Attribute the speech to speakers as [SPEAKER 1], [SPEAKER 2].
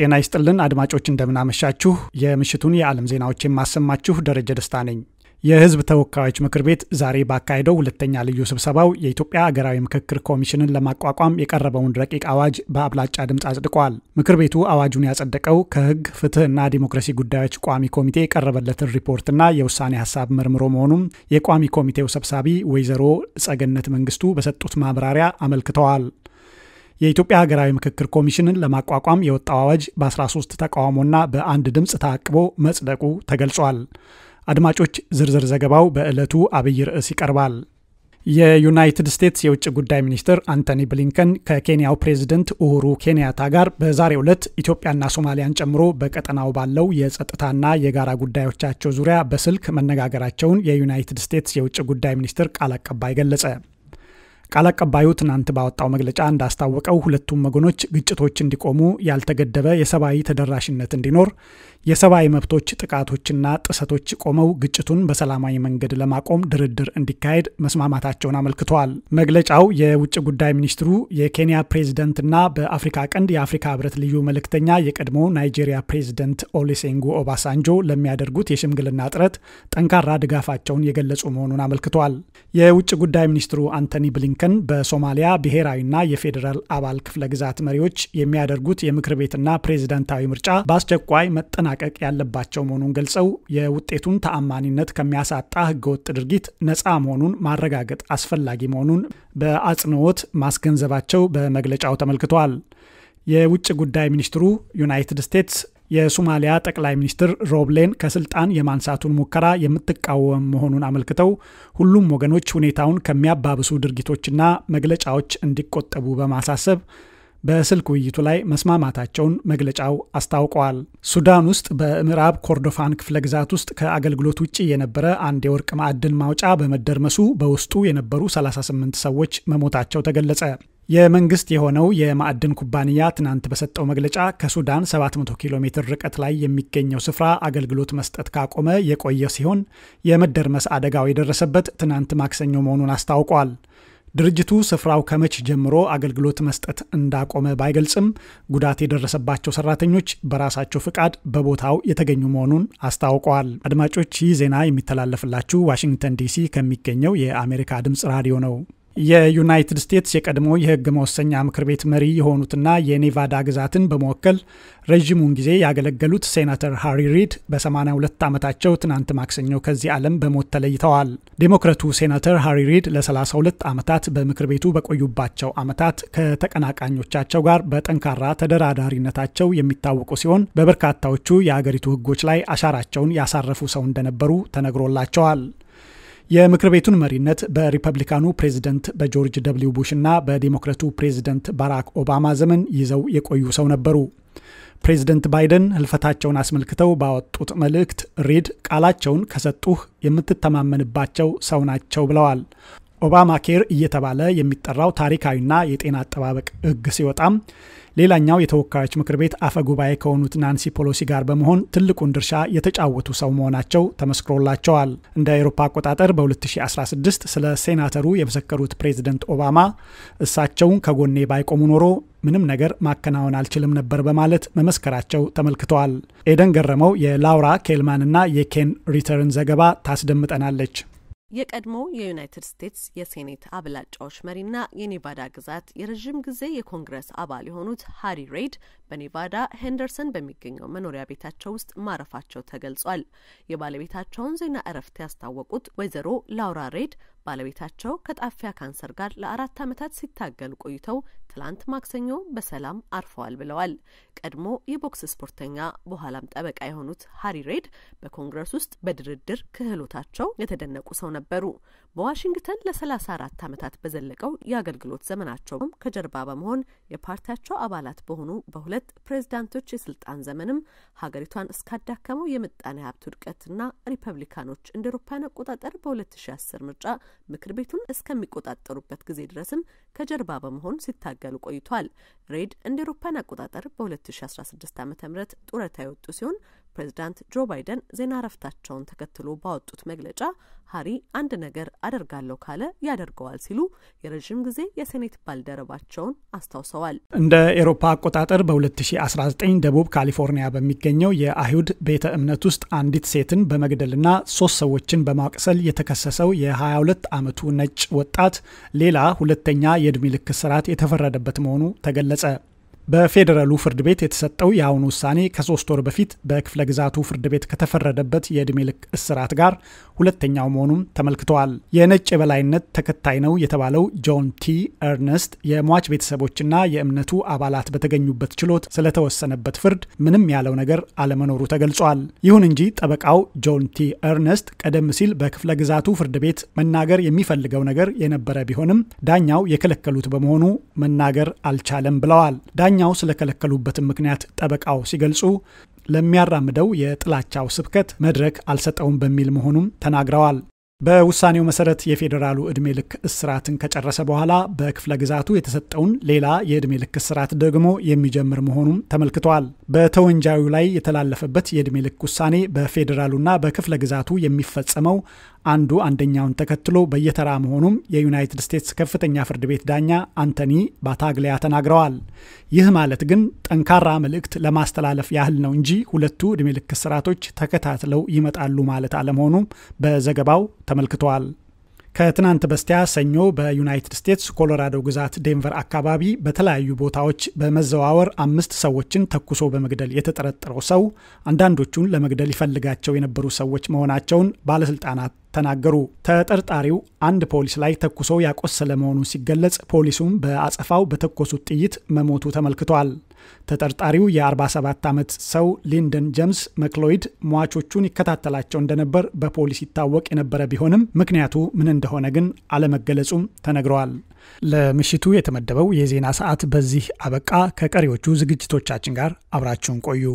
[SPEAKER 1] ጤና ይስጥልን አድማጮች፣ እንደምናመሻችሁ። የምሽቱን የዓለም ዜናዎች የማሰማችሁ ደረጀ ደስታ ነኝ። የህዝብ ተወካዮች ምክር ቤት ዛሬ ባካሄደው ሁለተኛ ልዩ ስብሰባው የኢትዮጵያ አገራዊ ምክክር ኮሚሽንን ለማቋቋም የቀረበውን ረቂቅ አዋጅ በአብላጫ ድምፅ አጽድቋል። ምክር ቤቱ አዋጁን ያጸደቀው ፍትህ እና ዲሞክራሲ ጉዳዮች ቋሚ ኮሚቴ የቀረበለትን ሪፖርትና የውሳኔ ሀሳብ መርምሮ መሆኑም የቋሚ ኮሚቴው ሰብሳቢ ወይዘሮ ጸገነት መንግስቱ በሰጡት ማብራሪያ አመልክተዋል። የኢትዮጵያ ሀገራዊ ምክክር ኮሚሽንን ለማቋቋም የወጣው አዋጅ በ13 ተቃውሞና በአንድ ድምፅ ታቅቦ መጽደቁ ተገልጿል። አድማጮች፣ ዝርዝር ዘገባው በዕለቱ አብይ ርዕስ ይቀርባል። የዩናይትድ ስቴትስ የውጭ ጉዳይ ሚኒስትር አንቶኒ ብሊንከን ከኬንያው ፕሬዝደንት ኡሁሩ ኬንያታ ጋር በዛሬው ዕለት ኢትዮጵያና ሶማሊያን ጨምሮ በቀጠናው ባለው የጸጥታና የጋራ ጉዳዮቻቸው ዙሪያ በስልክ መነጋገራቸውን የዩናይትድ ስቴትስ የውጭ ጉዳይ ሚኒስትር ቃል አቀባይ ገለጸ። ቃል አቀባዩ ትናንት ባወጣው መግለጫ እንዳስታወቀው ሁለቱም ወገኖች ግጭቶች እንዲቆሙ ያልተገደበ የሰብአዊ ተደራሽነት እንዲኖር የሰብአዊ መብቶች ጥቃቶችና ጥሰቶች ቆመው ግጭቱን በሰላማዊ መንገድ ለማቆም ድርድር እንዲካሄድ መስማማታቸውን አመልክተዋል። መግለጫው የውጭ ጉዳይ ሚኒስትሩ የኬንያ ፕሬዝደንትና በአፍሪካ ቀንድ የአፍሪካ ህብረት ልዩ መልእክተኛ የቀድሞ ናይጄሪያ ፕሬዝደንት ኦሊሴንጉ ኦባሳንጆ ለሚያደርጉት የሽምግልና ጥረት ጠንካራ ድጋፋቸውን የገለጹ መሆኑን አመልክተዋል። የውጭ ጉዳይ ሚኒስትሩ አንቶኒ ብሊንከን በሶማሊያ ብሔራዊና የፌዴራል አባል ክፍለ ግዛት መሪዎች የሚያደርጉት የምክር ቤትና ፕሬዝደንታዊ ምርጫ በአስቸኳይ መጠናቀ መጠናቀቅ ያለባቸው መሆኑን ገልጸው የውጤቱን ተአማኒነት ከሚያሳጣ ህገወጥ ድርጊት ነፃ መሆኑን ማረጋገጥ አስፈላጊ መሆኑን በአጽንኦት ማስገንዘባቸው በመግለጫው ተመልክተዋል። የውጭ ጉዳይ ሚኒስትሩ ዩናይትድ ስቴትስ የሶማሊያ ጠቅላይ ሚኒስትር ሮብሌን ከስልጣን የማንሳቱን ሙከራ የምትቃወም መሆኑን አመልክተው ሁሉም ወገኖች ሁኔታውን ከሚያባብሱ ድርጊቶችና መግለጫዎች እንዲቆጠቡ በማሳሰብ በስልክ ውይይቱ ላይ መስማማታቸውን መግለጫው አስታውቀዋል። ሱዳን ውስጥ በምዕራብ ኮርዶፋን ክፍለ ግዛት ውስጥ ከአገልግሎት ውጭ የነበረ አንድ የወርቅ ማዕድን ማውጫ በመደርመሱ በውስጡ የነበሩ 38 ሰዎች መሞታቸው ተገለጸ። የመንግስት የሆነው የማዕድን ኩባንያ ትናንት በሰጠው መግለጫ ከሱዳን 700 ኪሎ ሜትር ርቀት ላይ የሚገኘው ስፍራ አገልግሎት መስጠት ካቆመ የቆየ ሲሆን የመደርመስ አደጋው የደረሰበት ትናንት ማክሰኞ መሆኑን አስታውቋል። ድርጅቱ ስፍራው ከመች ጀምሮ አገልግሎት መስጠት እንዳቆመ ባይገልጽም ጉዳት የደረሰባቸው ሰራተኞች በራሳቸው ፍቃድ በቦታው የተገኙ መሆኑን አስታውቀዋል። አድማጮች ይህ ዜና የሚተላለፍላችሁ ዋሽንግተን ዲሲ ከሚገኘው የአሜሪካ ድምፅ ራዲዮ ነው። የዩናይትድ ስቴትስ የቀድሞ የህግ መወሰኛ ምክር ቤት መሪ የሆኑትና የኔቫዳ ግዛትን በመወከል ረዥሙን ጊዜ ያገለገሉት ሴናተር ሃሪ ሪድ በ82 ዓመታቸው ትናንት ማክሰኞ ከዚህ ዓለም በሞት ተለይተዋል። ዴሞክራቱ ሴናተር ሃሪ ሪድ ለ32 ዓመታት በምክር ቤቱ በቆዩባቸው ዓመታት ከተቀናቃኞቻቸው ጋር በጠንካራ ተደራዳሪነታቸው የሚታወቁ ሲሆን በበርካታዎቹ የአገሪቱ ህጎች ላይ አሻራቸውን ያሳረፉ ሰው እንደነበሩ ተነግሮላቸዋል። የምክር ቤቱን መሪነት በሪፐብሊካኑ ፕሬዚደንት በጆርጅ ደብሊው ቡሽ እና በዲሞክራቱ ፕሬዚደንት ባራክ ኦባማ ዘመን ይዘው የቆዩ ሰው ነበሩ። ፕሬዚደንት ባይደን ህልፈታቸውን አስመልክተው ባወጡት መልእክት ሪድ ቃላቸውን ከሰጡህ የምትተማመንባቸው ሰው ናቸው ብለዋል። ኦባማ ኬር እየተባለ የሚጠራው ታሪካዊና የጤና አጠባበቅ ህግ ሲወጣም ሌላኛው የተወካዮች ምክር ቤት አፈ ጉባኤ ከሆኑት ናንሲ ፖሎሲ ጋር በመሆን ትልቁን ድርሻ የተጫወቱ ሰው መሆናቸው ተመስክሮላቸዋል። እንደ አውሮፓ አቆጣጠር በ2016 ስለ ሴናተሩ የመሰከሩት ፕሬዚደንት ኦባማ እሳቸውን ከጎኔ ባይቆሙ ኖሮ ምንም ነገር ማከናወን አልችልም ነበር በማለት መመስከራቸው ተመልክተዋል። ኤደን ገረመው የላውራ ኬልማንና የኬን ሪተርን ዘገባ ታስደምጠናለች።
[SPEAKER 2] የቀድሞ የዩናይትድ ስቴትስ የሴኔት አብላጫዎች መሪና የኔቫዳ ግዛት የረዥም ጊዜ የኮንግረስ አባል የሆኑት ሃሪ ሬድ በኔቫዳ ሄንደርሰን በሚገኘው መኖሪያ ቤታቸው ውስጥ ማረፋቸው ተገልጿል። የባለቤታቸውን ዜና እረፍት ያስታወቁት ወይዘሮ ላውራ ሬድ ባለቤታቸው ከጣፊያ ካንሰር ጋር ለአራት ዓመታት ሲታገሉ ቆይተው ትላንት ማክሰኞ በሰላም አርፈዋል ብለዋል። ቀድሞ የቦክስ ስፖርተኛ በኋላም ጠበቃ የሆኑት ሀሪ ሬድ በኮንግረስ ውስጥ በድርድር ክህሎታቸው የተደነቁ ሰው ነበሩ። በዋሽንግተን ለ34 ዓመታት በዘለቀው የአገልግሎት ዘመናቸውም ከጀርባ በመሆን የፓርቲያቸው አባላት በሆኑ በሁለት ፕሬዝዳንቶች የስልጣን ዘመንም ሀገሪቷን እስካዳከመው የምጣኔ ሀብት ውድቀትና ሪፐብሊካኖች እንደ አውሮፓውያን አቆጣጠር በ2010 ምርጫ ምክር ቤቱን እስከሚቆጣጠሩበት ጊዜ ድረስም ከጀርባ በመሆን ሲታገሉ ቆይቷል። ሬድ እንደ አውሮፓውያን አቆጣጠር በ2016 ዓ ም ጡረታ የወጡ ሲሆን ፕሬዚዳንት ጆ ባይደን ዜና እረፍታቸውን ተከትሎ ባወጡት መግለጫ ሀሪ አንድ ነገር አደርጋለሁ ካለ ያደርገዋል ሲሉ የረዥም ጊዜ የሴኔት ባልደረባቸውን አስታውሰዋል።
[SPEAKER 1] እንደ ኤሮፓ አቆጣጠር በ2019 ደቡብ ካሊፎርኒያ በሚገኘው የአይሁድ ቤተ እምነት ውስጥ አንዲት ሴትን በመግደልና ሶስት ሰዎችን በማቅሰል የተከሰሰው የ22 ዓመቱ ነጭ ወጣት ሌላ ሁለተኛ የእድሜ ልክ ስርዓት የተፈረደበት መሆኑ ተገለጸ። በፌዴራሉ ፍርድ ቤት የተሰጠው የአሁኑ ውሳኔ ከሶስት ወር በፊት በክፍለ ግዛቱ ፍርድ ቤት ከተፈረደበት የዕድሜ ልክ እስራት ጋር ሁለተኛው መሆኑም ተመልክተዋል። የነጭ የበላይነት ተከታይ ነው የተባለው ጆን ቲ ኤርነስት የሟች ቤተሰቦችና የእምነቱ አባላት በተገኙበት ችሎት ስለተወሰነበት ፍርድ ምንም ያለው ነገር አለመኖሩ ተገልጿል። ይሁን እንጂ ጠበቃው ጆን ቲ ኤርነስት ቀደም ሲል በክፍለ ግዛቱ ፍርድ ቤት መናገር የሚፈልገው ነገር የነበረ ቢሆንም ዳኛው የከለከሉት በመሆኑ መናገር አልቻለም ብለዋል። ዳኛው ስለከለከሉበትም ምክንያት ጠበቃው ሲገልጹ ለሚያራምደው የጥላቻው ስብከት መድረክ አልሰጠውም በሚል መሆኑም ተናግረዋል። በውሳኔው መሰረት የፌዴራሉ ዕድሜ ልክ እስራትን ከጨረሰ በኋላ በክፍለ ግዛቱ የተሰጠውን ሌላ የዕድሜ ልክ እስራት ደግሞ የሚጀምር መሆኑም ተመልክቷል። በተወንጃዩ ላይ የተላለፈበት የዕድሜ ልክ ውሳኔ በፌዴራሉና በክፍለ ግዛቱ የሚፈጸመው አንዱ አንደኛውን ተከትሎ በየተራ መሆኑም የዩናይትድ ስቴትስ ከፍተኛ ፍርድ ቤት ዳኛ አንቶኒ ባታግሊያ ተናግረዋል። ይህ ማለት ግን ጠንካራ መልእክት ለማስተላለፍ ያህል ነው እንጂ ሁለቱ ዕድሜ ልክ እስራቶች ተከታትለው ይመጣሉ ማለት አለመሆኑም በዘገባው ተመልክተዋል። ከትናንት በስቲያ ሰኞ በዩናይትድ ስቴትስ ኮሎራዶ ግዛት ዴንቨር አካባቢ በተለያዩ ቦታዎች በመዘዋወር አምስት ሰዎችን ተኩሶ በመግደል የተጠረጠረው ሰው አንዳንዶቹን ለመግደል ይፈልጋቸው የነበሩ ሰዎች መሆናቸውን ባለስልጣናት ተናገሩ። ተጠርጣሪው አንድ ፖሊስ ላይ ተኩሶ ያቆሰለ መሆኑ ሲገለጽ፣ ፖሊሱም በአጸፋው በተኮሱት ጥይት መሞቱ ተመልክቷል። ተጠርጣሪው የ47 ዓመት ሰው ሊንደን ጀምስ መክሎይድ ሟቾቹን ይከታተላቸው እንደነበር በፖሊስ ይታወቅ የነበረ ቢሆንም ምክንያቱ ምን እንደሆነ ግን አለመገለጹም ተነግረዋል። ለምሽቱ የተመደበው የዜና ሰዓት በዚህ አበቃ። ከቀሪዎቹ ዝግጅቶቻችን ጋር አብራችሁን ቆዩ።